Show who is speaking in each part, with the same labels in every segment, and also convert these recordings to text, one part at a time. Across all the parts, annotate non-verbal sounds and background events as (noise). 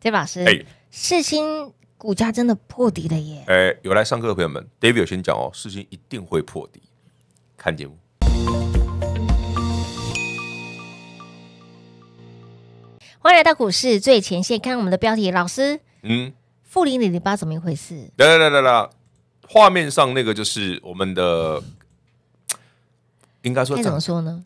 Speaker 1: 这把是哎，世新股价真的破底了耶！
Speaker 2: 哎，有来上课的朋友们，David 有先讲哦，世新一定会破底，看节目。
Speaker 1: 欢迎来到股市最前线，看我们的标题老师。嗯，富林点零八怎么一回事？
Speaker 2: 来来来来来，画面上那个就是我们的，应该说怎么说呢？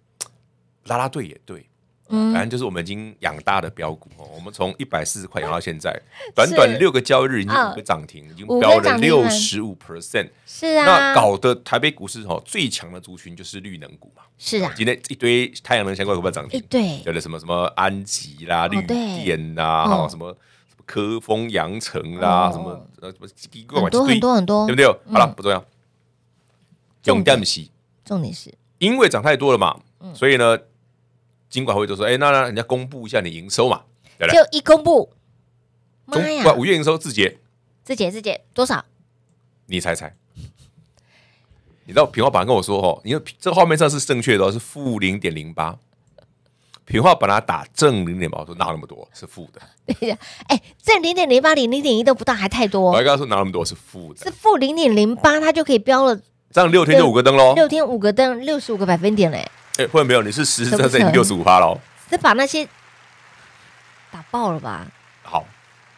Speaker 2: 拉拉队也对。反正就是我们已经养大的标股哦，我们从一百四十块养到现在，(laughs) 短短六个交易日已经五个涨停，已经飙了六十五 percent。是啊，那搞的台北股市哦，最强的族群就是绿能股嘛。是啊，今天一堆太阳能相关股票涨停，对，有了什么什么安吉啦、绿电啦，还什么什么科丰、阳城啦，什么呃什么奇奇怪怪，很多很多，对不对？好了，不重要。重点是，重点是，因为涨太多了嘛，所以呢。金管会都说，哎，那那人家公布一下你营收嘛，就
Speaker 1: 一公布，
Speaker 2: 五月营收，字节，
Speaker 1: 字节，字节多少？
Speaker 2: 你猜猜？你知品平板跟我说哦，你说这画面上是正确的，是负零点零八。平化把它打正零点八，说拿那么多是负
Speaker 1: 的。(laughs) 哎，正零点零八，零零点一都不到，还太多。我跟
Speaker 2: 他说拿那么多是负的，是
Speaker 1: 负零点零八，它就可以标了。
Speaker 2: 这样六天就五个灯喽，六
Speaker 1: 天五个灯，六十五个百分点嘞。
Speaker 2: 会没有？你是实实在在你六十五趴喽？
Speaker 1: 是把那些打爆了吧？
Speaker 2: 好，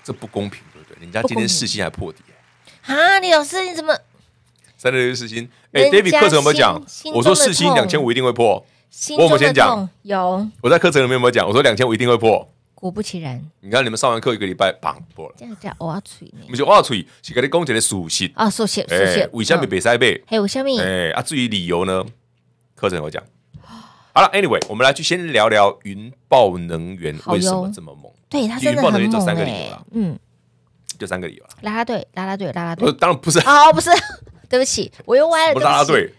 Speaker 2: 这不公平，对不对？人家今天四星还破底。
Speaker 1: 啊，李老师你怎么
Speaker 2: 三六六四星，哎，David 课程有没有讲？我说四星两千五一定会破。我们先讲有。我在课程里面有没有讲？我说两千五一定会破。
Speaker 1: 果不其然，
Speaker 2: 你看你们上完课一个礼拜，绑破了，这
Speaker 1: 样叫我要处
Speaker 2: 我们就我要处是给你讲姐个属性啊，
Speaker 1: 属性属性。为什么被塞背？还有下什么？哎，
Speaker 2: 啊，至于理由呢？课程有讲。好了，Anyway，我们来去先聊聊云豹能源为什么这么猛。
Speaker 1: 对它云的能源就三个理由了。嗯，就三个理由了。拉拉队，拉拉队，拉拉队。当然不是。哦，不是，(laughs) 对不起，我又歪了。拉拉队。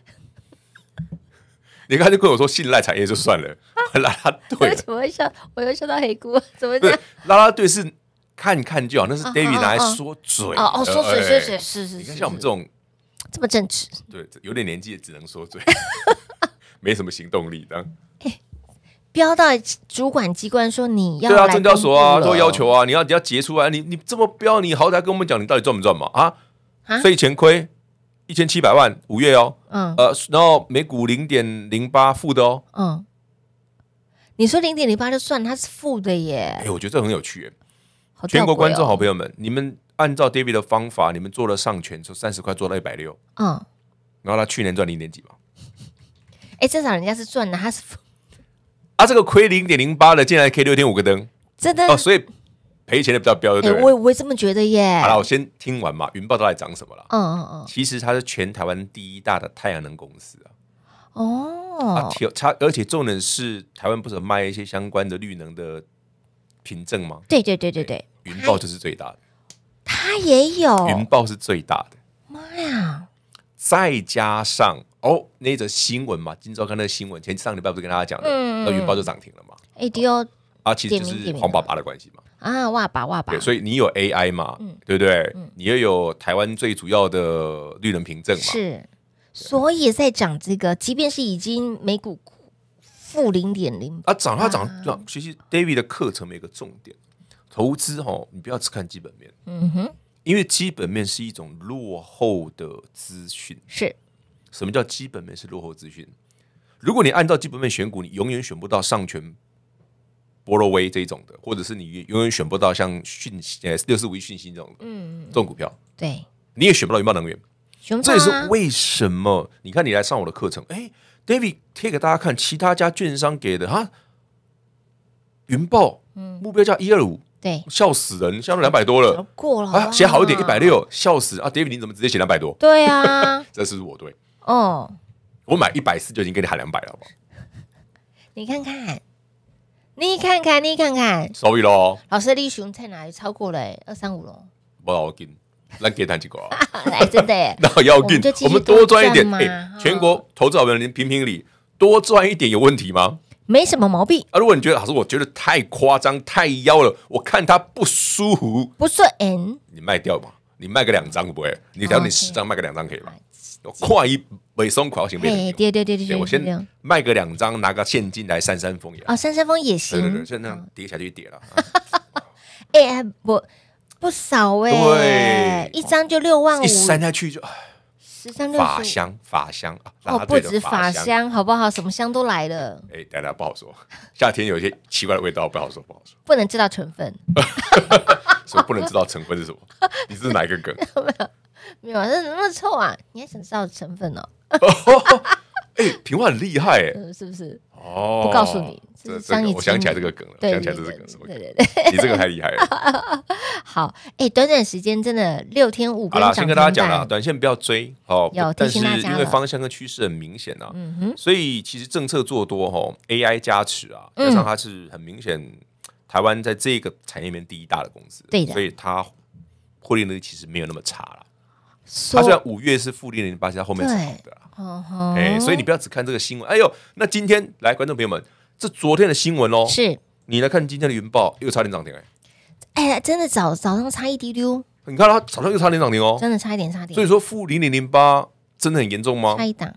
Speaker 2: 你才就跟我说信赖产业就算了。(laughs) 拉拉队。怎
Speaker 1: 么会笑？我又笑到黑姑。怎么？对，
Speaker 2: 拉拉队是看看就好，那是 David 拿来说嘴。哦哦，说嘴，说嘴，是是。你看，像我们这种这么正直。对，有点年纪，只能说嘴。(laughs) 没什么行动力的。
Speaker 1: 飙到主管机关说你要对啊，证交所啊都要求
Speaker 2: 啊，你要你要截出来，你你这么飙，你好歹跟我们讲你到底赚不赚嘛啊？所以钱亏一千七百万，五月哦，嗯呃，然后每股零点零八负的哦，
Speaker 1: 嗯，你说零点零八就算它是负的耶。
Speaker 2: 哎，我觉得这很有趣耶。全国观众好朋友们，你们按照 David 的方法，你们做了上权，从三十块做到一百六，嗯，然后他去年赚零点几嘛？
Speaker 1: 哎，至少人家是赚的，他是
Speaker 2: 啊，这个亏零点零八的，竟然可以六点五个灯，真的哦，所以赔钱的比较标，对不对？我
Speaker 1: 我也这么觉得耶。好了，我
Speaker 2: 先听完嘛，云豹到底涨什么了？嗯嗯嗯。其实它是全台湾第一大的太阳能公司啊。
Speaker 1: 哦。
Speaker 2: 它，而且重点是，台湾不是卖一些相关的绿能的凭证吗？
Speaker 1: 对对对对对。
Speaker 2: 云豹就是最大的。它也有。云豹是最大的。
Speaker 1: 妈呀！
Speaker 2: 再加上。哦，那则新闻嘛，今朝看那新闻，前上礼拜不是跟大家讲了，那云豹就涨停了嘛。A D O 啊，其实就是黄爸爸的关系嘛。
Speaker 1: 啊，哇爸哇爸。对，所
Speaker 2: 以你有 A I 嘛，对不对？你又有台湾最主要的绿能凭证嘛。是，
Speaker 1: 所以在讲这个，即便是已经每股负零点零，
Speaker 2: 啊，涨它涨涨。其实 David 的课程每个重点，投资哦，你不要只看基本面。嗯哼，因为基本面是一种落后的资讯。是。什么叫基本面是落后资讯？如果你按照基本面选股，你永远选不到上全。波罗威这一种的，或者是你永远选不到像讯呃六四五一讯息这种，嗯，这种股票，对，你也选不到云豹能源，选不到，这也是为什么？你看你来上我的课程，哎，David 贴给大家看其他家券商给的哈，云豹，嗯，目标价一二五，对，笑死人，现在两百多了，
Speaker 1: 过了啊，写
Speaker 2: 好一点一百六，笑死啊，David 你怎么直接写两百多？
Speaker 1: 对啊，
Speaker 2: (laughs) 这是我对。哦，我买一百四就已经给你喊两百了，好不？好？
Speaker 1: 你看看，你看看，你看看，
Speaker 2: 所以喽，
Speaker 1: 老师，你熊在哪里超过了二三五喽？
Speaker 2: 不要紧，能给他几个啊？
Speaker 1: (laughs) 来真的，(laughs) 那要紧，我们多赚一点。
Speaker 2: 全国投资者们，您评评理，多赚一点有问题吗？没什么毛病。啊，如果你觉得老师，我觉得太夸张、太妖了，我看他不舒服，
Speaker 1: 不顺眼，
Speaker 2: 你卖掉吧，你卖个两张会不会？你讲你十张卖个两张可以吗？快一点松垮行不行？
Speaker 1: 对对对对对，我先
Speaker 2: 卖个两张，拿个现金来扇扇风也。
Speaker 1: 哦，扇扇风也行。
Speaker 2: 现那样跌下去跌了。
Speaker 1: (laughs) 哎，不不少哎，一张就六万五，扇下去就十三六。法
Speaker 2: 香法香，哦不止法香，
Speaker 1: 好不好？什么香都来了。
Speaker 2: 哎，大家不好说，夏天有些奇怪的味道，不好说，不好说，
Speaker 1: 不能知道成分。(laughs)
Speaker 2: 所以不能知道成分是什么？你是哪一个梗？
Speaker 1: (laughs) 没有，没有，这怎么臭啊？你还想知道成分呢？(laughs)
Speaker 2: 哎，平娃很厉害，是不是？哦，不告诉你，是让你。我想起来这个梗了，想起来这个梗，什么？对对对，你这个太厉害
Speaker 1: 了。(laughs) 好，哎，短短时间真的六天五个啦，先跟大家讲了，
Speaker 2: 短线不要追哦。有提醒因为方向跟趋势很明显啊，所以其实政策做多哈，AI 加持啊，加上它是很明显。台湾在这个产业面第一大的公司，所以它获利能力其实没有那么差了。它虽然五月是负零零零八，它后面对
Speaker 1: 的。哦哎，所以你不
Speaker 2: 要只看这个新闻。哎呦，那今天来，观众朋友们，这昨天的新闻哦，是你来看今天的云豹又差点涨停
Speaker 1: 哎，哎，真的早早上差一丢丢，
Speaker 2: 你看它早上又差点涨停哦，真
Speaker 1: 的差一点，差点。所以
Speaker 2: 说负零零零八真的很严重吗？差一档。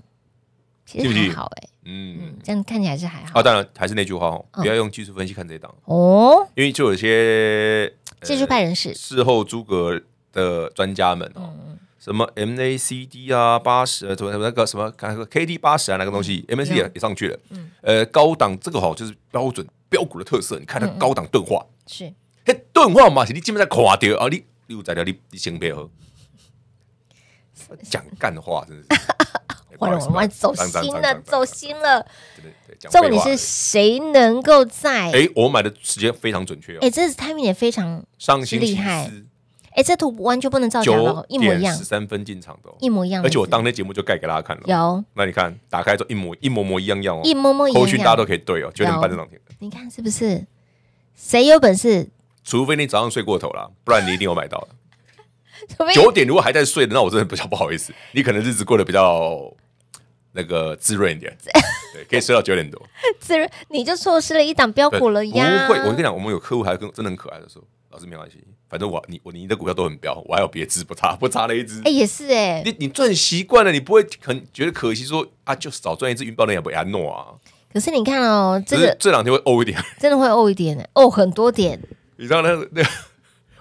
Speaker 2: 是不是好哎？嗯，
Speaker 1: 这样看起来是还
Speaker 2: 好啊。当然，还是那句话哦，不要用技术分析看这档
Speaker 1: 哦。
Speaker 2: 因为就有些
Speaker 1: 技术派人士、事
Speaker 2: 后诸葛的专家们哦，什么 MACD 啊、八十、什么什么那个什么，看个 KD 八十啊那个东西，MACD 也也上去了。嗯，呃，高档这个哦就是标准标股的特色，你看它高档钝化是，嘿，钝化嘛，是你基本上垮掉啊，你又在聊你你先别哦，(laughs) 讲干话真的是。
Speaker 1: 我走心了，走心了。重点是谁能够在？哎，
Speaker 2: 我买的时间非常准确哦。哎，这
Speaker 1: 次 timing 也非常
Speaker 2: 心厉害。
Speaker 1: 哎，这图完全不能造假哦，一模一样。十
Speaker 2: 三分进场的，一模一样。而且我当天节目就盖给大家看了。有。那你看，打开之后一模一模模一样样，一模模一样。后续大家都可以对哦，九点半这两天。
Speaker 1: 你看是不是？谁有本事？
Speaker 2: 除非你早上睡过头了，不然你一定有买到的。
Speaker 1: (laughs) 九点
Speaker 2: 如果还在睡的，那我真的比较不好意思。你可能日子过得比较。那个滋润一点，对，可以睡到九点多。
Speaker 1: (laughs) 滋润，你就错失了一档标股了呀！不会，我跟你
Speaker 2: 讲，我们有客户还跟真的很可爱的说：“老师没关系，反正我你我你的股票都很标，我还有别只不差不差了一只。”哎，
Speaker 1: 也是哎，你
Speaker 2: 你赚习惯了，你不会很觉得可惜说啊，就少赚一只云豹那也不安诺啊？
Speaker 1: 可是你看哦，这个
Speaker 2: 这两天会欧一点，
Speaker 1: (laughs) 真的会欧一点，呕很多点。
Speaker 2: 你知道那那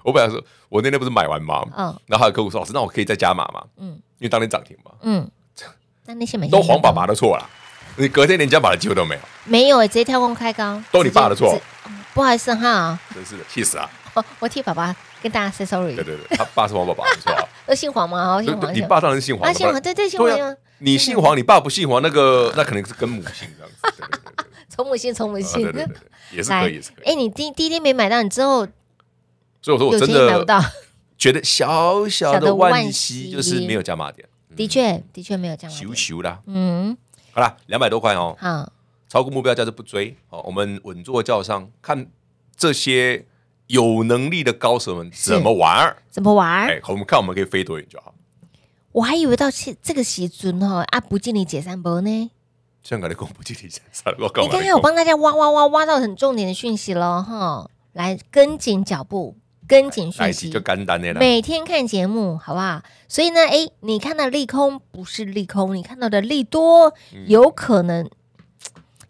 Speaker 2: 我本来说，我那天不是买完吗？嗯，然后还有客户说：“老师，那我可以再加码吗？”嗯，因为当天涨停嘛。
Speaker 1: 嗯。那那些没都黄爸
Speaker 2: 爸的错啦。你隔天连加码的机会都没有。
Speaker 1: 没有哎，直接跳空开高。都你爸的错。不好意思哈。
Speaker 2: 真是的，气死啊！
Speaker 1: 我替爸爸跟大家 say sorry。对对
Speaker 2: 对，他爸是黄爸爸，没错。
Speaker 1: 我姓黄吗？哦，姓黄。你爸
Speaker 2: 当然姓黄。姓黄，对对，姓黄。你姓黄，你爸不姓黄，那个那可能是跟母姓这样子。
Speaker 1: (laughs) 从母姓，从母姓。对对对，
Speaker 2: 也是可以，也是可
Speaker 1: 以。哎，你第第一天没买到，你之后，
Speaker 2: 所以我说我真的觉得小小的惋惜，就是没有加码点。
Speaker 1: 的确，的确没有这样。羞羞啦，嗯，
Speaker 2: 好啦，两百多块哦，好，超过目标价就不追哦，我们稳坐轿上，看这些有能力的高手们怎么玩，儿，怎么玩，儿。哎，我们看我们可以飞多远就好。
Speaker 1: 我还以为到这这个时准哈啊不建你解散博呢，
Speaker 2: 香港的公布建体解散了，我刚刚有帮
Speaker 1: 大家挖挖挖挖到很重点的讯息了哈，来跟紧脚步。跟紧讯机就
Speaker 2: 简单的啦，每
Speaker 1: 天看节目，好不好？所以呢，哎，你看到利空不是利空，你看到的利多有可能，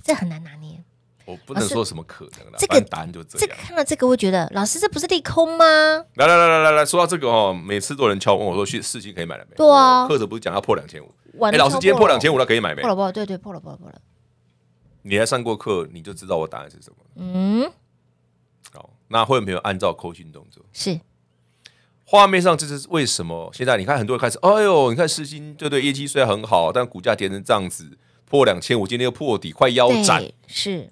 Speaker 1: 这很难拿捏。
Speaker 2: 我不能说什么可能了，这个答案就这。这
Speaker 1: 看到这个，会觉得老师这不是利空吗？
Speaker 2: 来来来来来来，说到这个哦，每次都有人敲问我说，去四星可以买了没？对啊，或者不是讲要破两千五？哎，老师今天破两千五了，可以买没？破了
Speaker 1: 破了，对对，破了破了破了。
Speaker 2: 你来上过课，你就知道我答案是什么。嗯。那会有没有按照扣心动作？是画面上这是为什么？现在你看很多人开始，哎呦，你看世金，对对业绩虽然很好，但股价跌成这样子，破两千五，今天又破底，快腰斩，是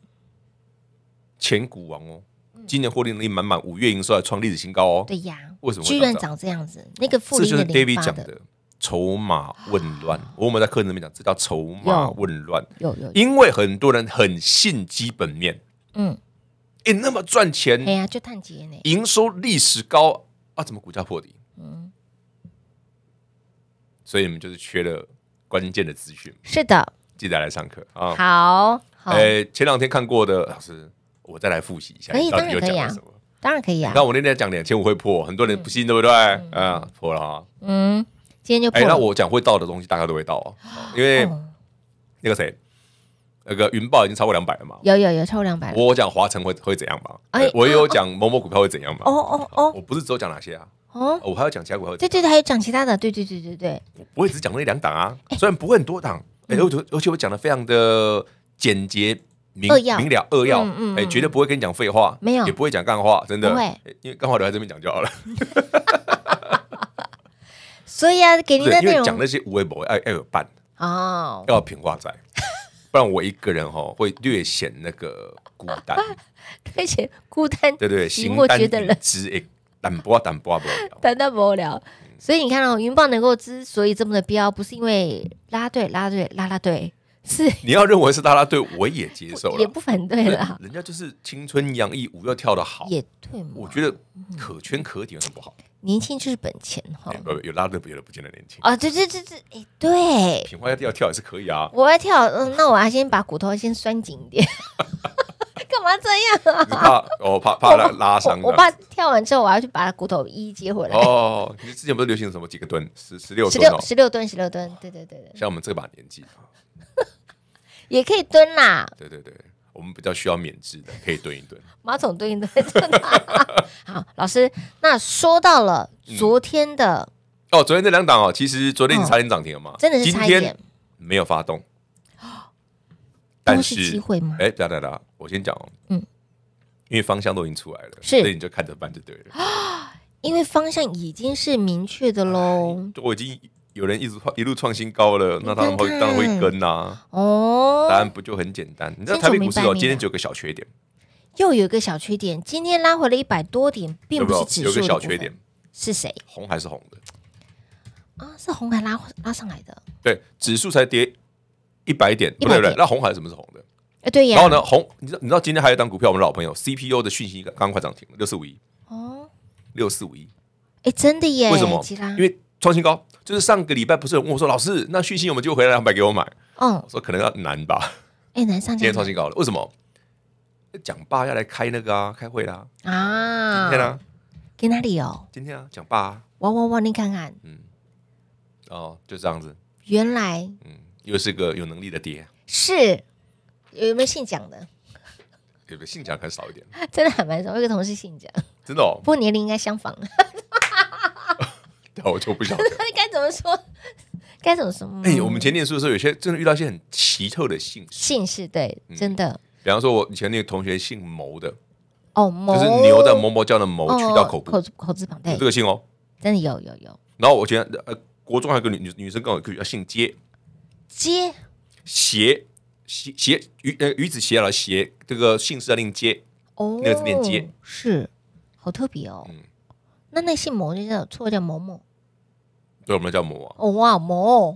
Speaker 2: 前股王哦。今年获利能力满满，五月营收创历史新高哦。对呀，为什么居然长
Speaker 1: 这样子？那个这就是 David 讲的
Speaker 2: 筹码混乱。我们在课程里面讲，这叫筹码混乱。有有，因为很多人很信基本面，嗯。哎，那么赚钱？哎呀，
Speaker 1: 就探底呢。
Speaker 2: 营收历史高啊，怎么股价破底？嗯，所以你们就是缺了关键的资讯。是的，记得来上课啊。
Speaker 1: 好，
Speaker 2: 哎，前两天看过的老师，我再来复习一下。可以，当然可以啊，
Speaker 1: 当然可以啊。那
Speaker 2: 我那天讲两千五会破，很多人不信，对不对？嗯，破了。啊，
Speaker 1: 嗯，今天就哎，那我
Speaker 2: 讲会到的东西，大家都会到啊。因为那个谁。那个云豹已经超过两百了嘛？
Speaker 1: 有有有超过两百。
Speaker 2: 我讲华晨会会怎样嘛？哎，我也有讲某某股票会怎样嘛？哦哦哦！我不是只有讲哪些啊？哦，我还要讲其他股。票。对对
Speaker 1: 对，还有讲其他的，对对对对对。
Speaker 2: 不会只讲那两档啊？虽然不会很多档，哎，而且而且我讲的非常的简洁明明了，扼要，哎，绝对不会跟你讲废话，没有，也不会讲干话，真的，因为干话留在这边讲就好了。(laughs)
Speaker 1: 所以啊，给您的内容讲那
Speaker 2: 些无微博，要要有伴
Speaker 1: 哦，要有
Speaker 2: 平话在。(laughs) 不然我一个人吼会略显那个孤单，
Speaker 1: (laughs) 略显孤单，对对，行我觉
Speaker 2: 只诶，淡薄淡薄薄
Speaker 1: 淡淡薄了。无聊。所以你看哦，云豹能够之所以这么的彪，不是因为拉队拉队拉拉队。是，
Speaker 2: 你要认为是大家队，我也接受了，也
Speaker 1: 不反对了。
Speaker 2: 人家就是青春洋溢，舞又跳得好，也对嘛。我觉得可圈可点，很不好。
Speaker 1: 年轻就是本钱哈。
Speaker 2: 有有拉的，有的不见得年轻啊。
Speaker 1: 这这这这，哎，对，
Speaker 2: 品花要跳也是可以啊。
Speaker 1: 我要跳，嗯，那我要先把骨头先拴紧一点。(laughs) 干嘛这样啊？
Speaker 2: 怕，我怕怕拉拉伤。我怕
Speaker 1: 跳完之后，我要去把骨头一一接回来。
Speaker 2: 哦，你之前不是流行什么几个吨，十十六吨、十六十
Speaker 1: 六吨、十六吨，对对对对。
Speaker 2: 像我们这把年纪。
Speaker 1: 也可以蹲啦。
Speaker 2: 对对对，我们比较需要免治的，可以蹲一蹲，
Speaker 1: 马桶蹲一蹲。(laughs) 好，老师，那说到了昨天的
Speaker 2: 哦，昨天这两档哦，其实昨天你差点涨停了嘛？真的是差一点，没有发动。(gasps) 但是机会吗？哎，哒哒哒，我先讲哦，嗯，因为方向都已经出来了，所以你就看着办就对了。
Speaker 1: (gasps) 因为方向已经是明确的喽。
Speaker 2: 我已经。有人一直创一路创新高了，那他们会当然会跟呐。哦，答案不就很简单？那它不是哦，今天有个小缺点，
Speaker 1: 又有一个小缺点。今天拉回了一百多点，并不是指数。有个小缺点是谁？红还是红的？啊，是红海拉拉上来的。
Speaker 2: 对，指数才跌一百点，不对，那红海什么是红的？呃，对呀。然后呢，红，你知道你知道今天还有一单股票，我们老朋友 CPU 的讯息刚快涨停了，六四五一哦，六四五一，
Speaker 1: 哎，真的耶？为什么？因
Speaker 2: 为。创新高，就是上个礼拜不是有问我说：“老师，那续息我们就回来百给我买。”嗯，我说可能要难吧。
Speaker 1: 哎，难上今天创
Speaker 2: 新高了，为什么？蒋爸要来开那个啊，开会啦
Speaker 1: 啊！今天啊，给哪里哦？
Speaker 2: 今天啊，蒋爸。
Speaker 1: 哇哇哇！你看看，
Speaker 2: 嗯，哦，就这样子。
Speaker 1: 原来，嗯，
Speaker 2: 又是个有能力的爹。
Speaker 1: 是，有没有姓蒋的？
Speaker 2: 有没有姓蒋？可少一点。
Speaker 1: (laughs) 真的还蛮少。我有个同事姓蒋，真的哦。不过年龄应该相仿。(laughs) 我就不晓。那 (laughs) 该怎么说？该怎么说？
Speaker 2: 哎，我们前念书的时候，有些真的遇到一些很奇特的姓氏。
Speaker 1: 姓氏对，真的。
Speaker 2: 比方说，我以前那个同学姓牟的，哦，就是牛的某某叫的牟，取到口口口字旁，对，这个姓哦。
Speaker 1: 真的有有有。
Speaker 2: 然后我觉得，呃国中还有个女女女生跟我一个，姓接，接鞋鞋鞋鱼呃鱼子鞋了鞋，这个姓氏要念接哦，那个字念接，
Speaker 1: 是好特别哦。嗯，那那姓牟就叫错叫某某。
Speaker 2: 对我们叫毛啊，
Speaker 1: 哇，毛！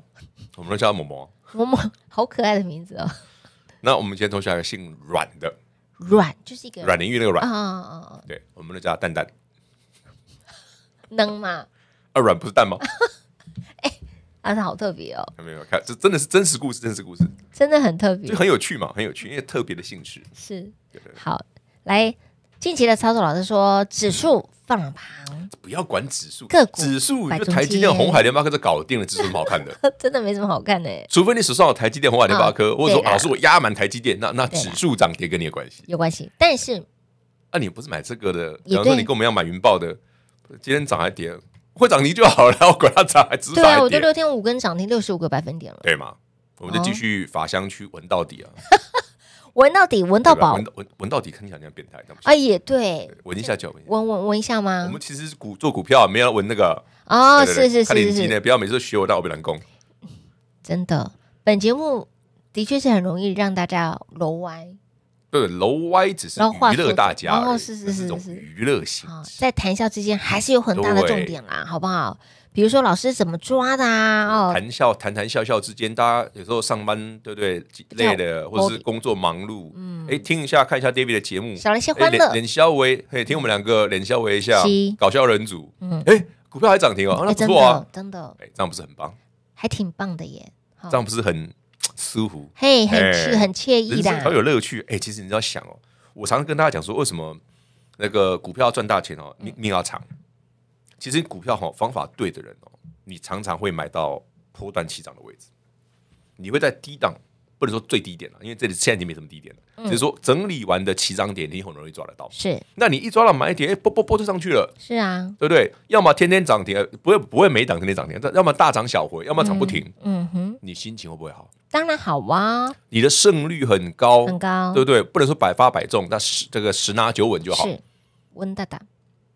Speaker 2: 我们都叫毛毛，
Speaker 1: 毛毛好可爱的名字哦。
Speaker 2: 那我们今天同学还有姓阮的，
Speaker 1: 阮就是一个阮玲玉那个阮啊。
Speaker 2: 对，我们都叫蛋蛋，能吗？(laughs) 啊，阮不是蛋吗？(laughs)
Speaker 1: 哎，那是好特别哦。
Speaker 2: 没有，看，这真的是真实故事，真实故事，
Speaker 1: 真的很特别，就很
Speaker 2: 有趣嘛，很有趣，因为特别的兴趣是，好
Speaker 1: 来。近期的操作老师说，指数放旁，
Speaker 2: 不要管指数，个股。指数，因台积电、红海联发科都搞定了，指数没什么好看的。
Speaker 1: (laughs) 真的没什么好看的，
Speaker 2: 除非你手上有台积电、红海联发科。或者说老师，我压满台积电，那那指数涨跌跟你有关系
Speaker 1: 有关系。但是，
Speaker 2: 啊，你不是买这个的？比方说你跟我们要买云豹的，今天涨还跌，会涨停就好了。(laughs) 我管它涨还跌，对啊，我就六
Speaker 1: 天五根涨停，六十五个百分点了，
Speaker 2: 对吗？我们就继续法香区闻到底啊。(laughs)
Speaker 1: 闻到底，闻到饱，闻
Speaker 2: 闻闻到底，看你想像变态，啊，也对，闻一下就
Speaker 1: 闻闻闻一下吗？我们其实是
Speaker 2: 股做股票，没有闻那个
Speaker 1: 哦，是是是是是，
Speaker 2: 不要每次学我到我北南宫，
Speaker 1: 真的，本节目的确是很容易让大家楼歪，
Speaker 2: 对，楼歪，只是娱乐大家，哦，是是是，娱乐型，
Speaker 1: 在谈笑之间还是有很大的重点啦，好不好？比如说老师怎么抓的啊？哦，
Speaker 2: 谈笑谈谈笑笑之间，大家有时候上班对不对？累的或者是工作忙碌，嗯，哎，听一下看一下 David 的节目，小了一些欢乐，脸笑微嘿，听我们两个脸笑微一下，搞笑人组，嗯，哎，股票还涨停哦，那不错啊，真的，哎，这样不是很棒，
Speaker 1: 还挺棒的
Speaker 2: 耶，这样不是很舒服，嘿，很很惬意的，好有乐趣。哎，其实你要想哦，我常常跟大家讲说，为什么那个股票赚大钱哦，命命要长。其实股票哈，方法对的人哦，你常常会买到破段起涨的位置。你会在低档，不能说最低点了，因为这里现在已经没什么低点了。只是说整理完的起涨点，你很容易抓得到。是，那你一抓到买点，哎，波波波就上去了。是啊，对不对？要么天天涨停，不会不会每档天天涨停，要么大涨小回，要么涨不停。嗯哼，你心情会不会好？
Speaker 1: 当然好哇！
Speaker 2: 你的胜率很高，很高，对不对？不能说百发百中，但十这个十拿九稳就好。温大大，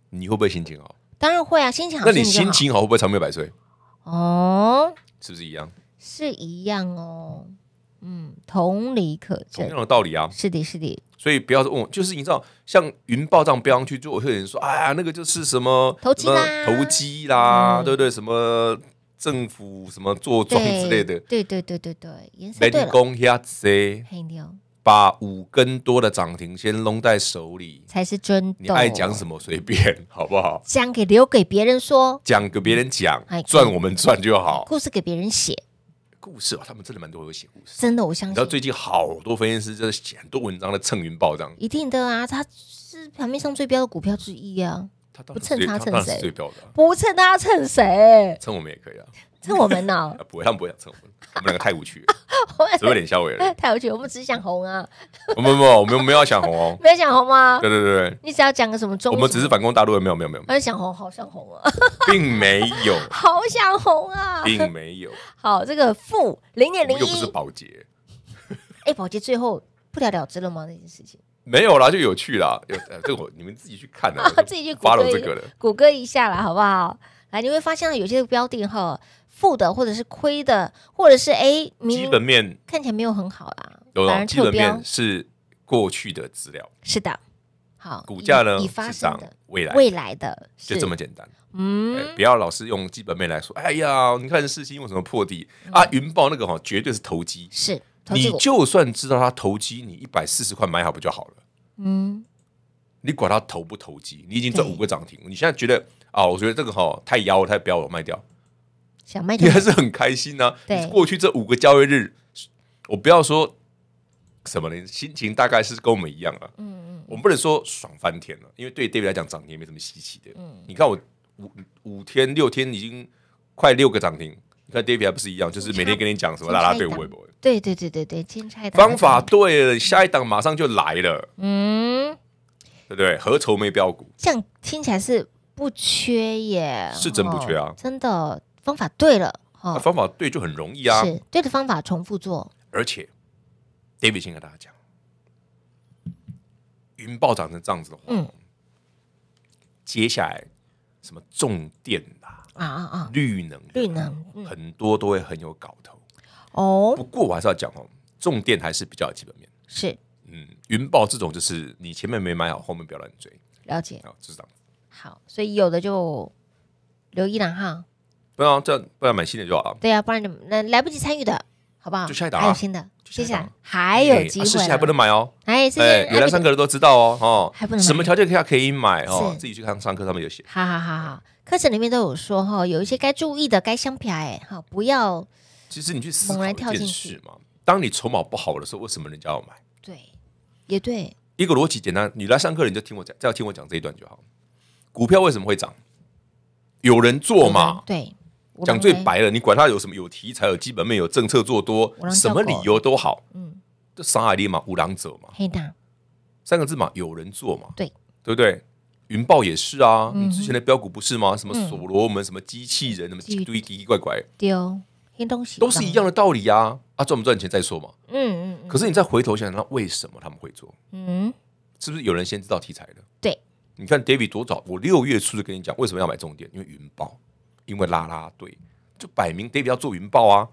Speaker 2: 你会不会心情好？
Speaker 1: 当然会啊，心情好。那你心情
Speaker 2: 好会不会长命百岁？
Speaker 1: 哦，是不是一样？是一样哦，嗯，同理可。同样的道理啊，
Speaker 2: 是的，是的。所以不要问，哦，就是你知道，像云暴涨飙上去，就有些人说，哎呀，那个就是什么投机啦，投机啦，对不对，什么政府什么做庄之类的，对
Speaker 1: 对对对对，媒体公
Speaker 2: 黑子黑料。把五根多的涨停先弄在手里，
Speaker 1: 才是真的。你爱讲什
Speaker 2: 么随便，好不好？
Speaker 1: 讲给留给别人说，
Speaker 2: 讲给别人讲，赚我们赚就好。
Speaker 1: 故事给别人写，
Speaker 2: 故事啊，他们真的蛮多会写故事。真的，我相信。然后最近好多分析师就是写很多文章的蹭云暴涨。一
Speaker 1: 定的啊，它是盘面上最标的股票之一啊。不蹭他蹭谁？不蹭他蹭谁？
Speaker 2: 蹭我们也可以啊！蹭我们 (laughs) 啊！不会，他们不会想蹭我们，我们两个太无趣了，
Speaker 1: (laughs) 有点下位了，太无趣。我们只想红啊！我们
Speaker 2: 没有，我们没有想红哦，(laughs)
Speaker 1: 没有想红吗？对对对，你只要讲个什么中，我们只
Speaker 2: 是反攻大陆，没有没有没
Speaker 1: 有，想红好想红啊，
Speaker 2: 并没有，
Speaker 1: 好想红
Speaker 2: 啊，并没有。
Speaker 1: 好，这个负零点零一又不是保洁，哎，保洁最后不了了之了吗？那件
Speaker 2: 事情。没有啦，就有趣啦，有就我 (laughs) 你们自己去看啊，自己去 follow 这个了，
Speaker 1: 谷歌一下啦，好不好？来，你会发现呢，有些标的哈，负的，或者是亏的，或者是哎，基本面看起来没有很好啦，当然基本面
Speaker 2: 是过去的资料，
Speaker 1: 是的。好，股价呢是涨，未来未来的就这么简
Speaker 2: 单。嗯，不要老是用基本面来说，哎呀，你看四星为什么破地？啊，云豹那个哈，绝对是投机，是。你就算知道他投机，你一百四十块买好不就好了？嗯，你管他投不投机，你已经赚五个涨停。你现在觉得啊，我觉得这个哈太妖了，太彪了，卖掉。
Speaker 1: 想卖你还是很
Speaker 2: 开心呢。对，过去这五个交易日，我不要说什么呢，心情大概是跟我们一样了。嗯嗯，我们不能说爽翻天了，因为对 David 来讲涨停也没什么稀奇的。嗯，你看我五五天六天已经快六个涨停。那 David 还不是一样，就是每天跟你讲什么拉拉队微
Speaker 1: 博。对对对对对，精彩！方法
Speaker 2: 对，下一档马上就来了。
Speaker 1: 嗯，
Speaker 2: 对对，何愁没标股？
Speaker 1: 这样听起来是不缺耶，是真不缺啊，真的方法对了。
Speaker 2: 方法对就很容易啊，是
Speaker 1: 对的方法重复做。
Speaker 2: 而且，David 先跟大家讲，云暴涨成这样子的话，嗯，接下来什么重电
Speaker 1: 啊？啊啊啊！绿能，绿能，
Speaker 2: 很多都会很有搞头哦。不过我还是要讲哦，重电还是比较基本面。是，嗯，云豹这种就是你前面没买好，后面不要乱追。了解，好，知道。
Speaker 1: 好，所以有的就留意两号，
Speaker 2: 不然这不然买新的就好。
Speaker 1: 对啊，不然你那来不及参与的好不好？就下一档有新的。谢谢，还有机会，事情还不能
Speaker 2: 买哦。哎，原来上课的都知道哦，哦，还不能什么条件下可以买哦，自己去看上课上面有写。
Speaker 1: 好好好好，课程里面都有说哈，有一些该注意的，该相片哎，好，不要。
Speaker 2: 其实你去猛然跳进去嘛，当你筹码不好的时候，为什么人家要买？对，也对。一个逻辑简单，你来上课你就听我讲，再听我讲这一段就好。股票为什么会涨？有人做嘛？
Speaker 1: 对。讲最白
Speaker 2: 了，你管它有什么有题材，有基本面，有政策做多，什么理由都好，嗯，这三阿里嘛，五郎者嘛，三个字嘛，有人做嘛，对对不对？云豹也是啊，你之前的标股不是吗？什么所罗门，什么机器人，什么一堆奇奇怪怪
Speaker 1: 的，东西都是一样的
Speaker 2: 道理啊。啊，赚不赚钱再说嘛，
Speaker 1: 嗯嗯。可是
Speaker 2: 你再回头想想，为什么他们会做？嗯，是不是有人先知道题材的？对，你看 David 多早，我六月初就跟你讲为什么要买重点，因为云豹。因为拉拉队就摆明，David 要做云豹啊，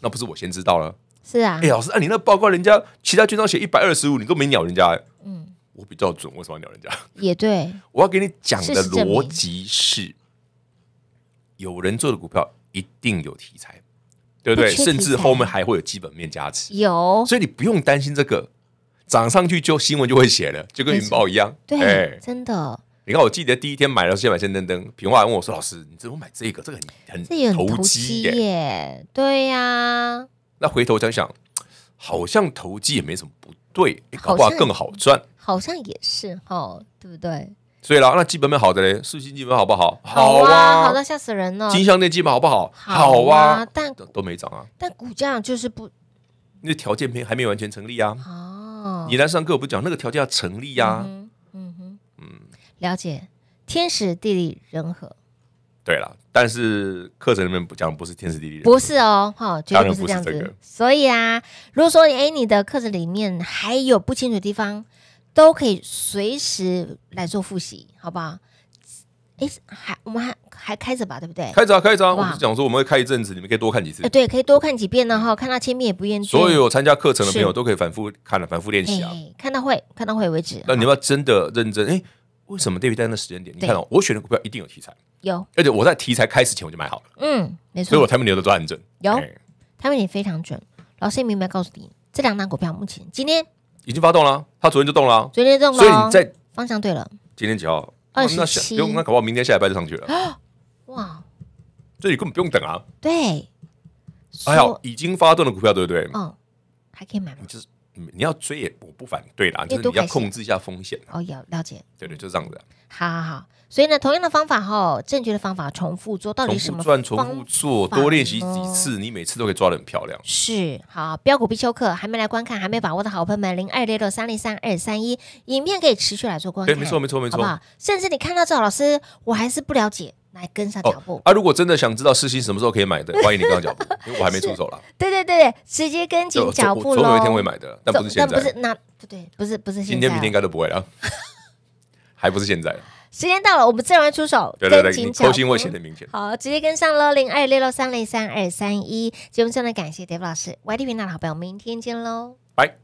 Speaker 2: 那不是我先知道了。
Speaker 1: 是啊，哎，老师，
Speaker 2: 按你那报告，人家其他券商写一百二十五，你都没鸟人家。嗯，我比较准，为什么鸟人家？也对，(laughs) 我要给你讲的逻辑是，有人做的股票一定有题材，对不对？甚至后面还会有基本面加持。有，所以你不用担心这个涨上去就新闻就会写了，就跟云豹一样。对，真的。你看，我记得第一天买了，先买先登登。平话问我说：“老师，你怎么买这个？这个你很投机
Speaker 1: 耶，对呀。”
Speaker 2: 那回头想想，好像投机也没什么不对，搞不好更好赚。
Speaker 1: 好像也是哈，对不对？
Speaker 2: 所以啦，那基本面好的嘞，四星基本面好不好？
Speaker 1: 好啊，好到吓死人了。金
Speaker 2: 项电机嘛，好不好？好哇，但都没涨啊。
Speaker 1: 但股价就是不，
Speaker 2: 那条件篇还没完全成立啊。
Speaker 1: 哦，
Speaker 2: 你来上课我不讲，那个条件要成立呀。
Speaker 1: 了解天时地利人
Speaker 2: 和，对了，但是课程里面不讲不是天时地利人，不是哦，哈，绝对不是这样子。
Speaker 1: 所以啊，如果说哎，你的课程里面还有不清楚的地方，都可以随时来做复习，好不好？哎，还我们还还开着吧，对不对？开着啊，开着啊，我是
Speaker 2: 讲说我们会开一阵子，你们可以多看几次。哎，
Speaker 1: 对，可以多看几遍呢哈，看到千遍也不厌倦。所有参
Speaker 2: 加课程的朋友都可以反复看了，反复练习啊，
Speaker 1: 看到会看到会为止。那
Speaker 2: 你要真的认真哎。为什么这笔在的时间点？你看哦，我选的股票一定有题材，有，而且我在题材开始前我就买好了。
Speaker 1: 嗯，没错，所以，我他们留的都很准，有，他们也非常准。老师明白告诉你，这两单股票目前今天
Speaker 2: 已经发动了，它昨天就动了，昨天动了，所以你在方向对了。今天几号？二十七。那不好明天下礼拜就上去了。哇，这里根本不用等啊。对，还有已经发动的股票，对不对？
Speaker 1: 嗯，还可以买吗？
Speaker 2: 你要追也，我不反对啦，就是你要控制一下风险。哦，有了解。对对，就这样子。
Speaker 1: 好好好，所以呢，同样的方法哈，正确的方法重复做，到底什么赚？重复
Speaker 2: 做，多练习几次，你每次都可以抓的很漂亮。
Speaker 1: 是好，标股必修课，还没来观看，还没把握的好朋友们，零二六六三零三二三一，影片可以持续来做观看。对，没错没错没错，好不好？甚至你看到赵老师，我还是不了解。来跟上脚步啊！
Speaker 2: 如果真的想知道四星什么时候可以买的，欢迎你跟上步，(laughs) 因为我还没出手了。
Speaker 1: 对对对，直接跟紧脚步总有一天会买的，但不是现在，不是那不对，不是不是现在，今天明天应
Speaker 2: 该都不会了，(laughs) 还不是现在
Speaker 1: 时间到了，我们自然会出手。对对对，欧心会显得明显。好，直接跟上喽，零二六六三零三二三一。节目真的感谢 Dave 老师，YT 频道的朋友明天见喽，拜。